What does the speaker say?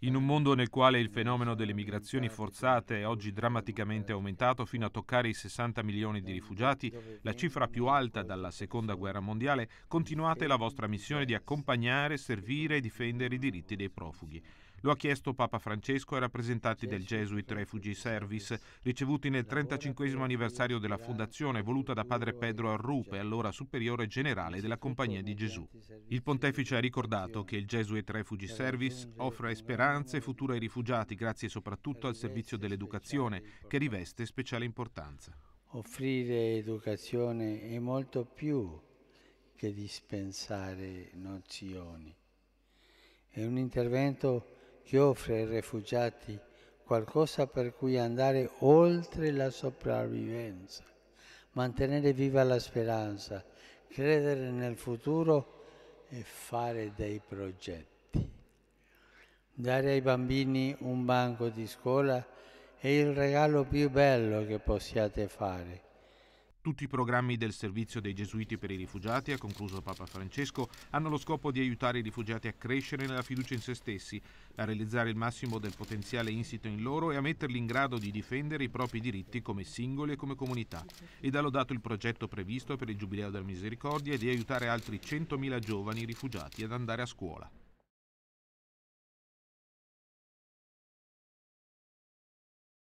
In un mondo nel quale il fenomeno delle migrazioni forzate è oggi drammaticamente aumentato fino a toccare i 60 milioni di rifugiati, la cifra più alta dalla Seconda Guerra Mondiale, continuate la vostra missione di accompagnare, servire e difendere i diritti dei profughi. Lo ha chiesto Papa Francesco ai rappresentanti del Jesuit Refugee Service, ricevuti nel 35 anniversario della fondazione voluta da padre Pedro Arrupe, allora superiore generale della Compagnia di Gesù. Il pontefice ha ricordato che il Jesuit Refugee Service offre speranze future ai rifugiati grazie soprattutto al servizio dell'educazione, che riveste speciale importanza. Offrire educazione è molto più che dispensare nozioni. È un intervento che offre ai rifugiati qualcosa per cui andare oltre la sopravvivenza, mantenere viva la speranza, credere nel futuro e fare dei progetti. Dare ai bambini un banco di scuola è il regalo più bello che possiate fare tutti i programmi del servizio dei gesuiti per i rifugiati, ha concluso Papa Francesco, hanno lo scopo di aiutare i rifugiati a crescere nella fiducia in se stessi, a realizzare il massimo del potenziale insito in loro e a metterli in grado di difendere i propri diritti come singoli e come comunità. Ed ha lodato il progetto previsto per il Giubileo della Misericordia di aiutare altri 100.000 giovani rifugiati ad andare a scuola.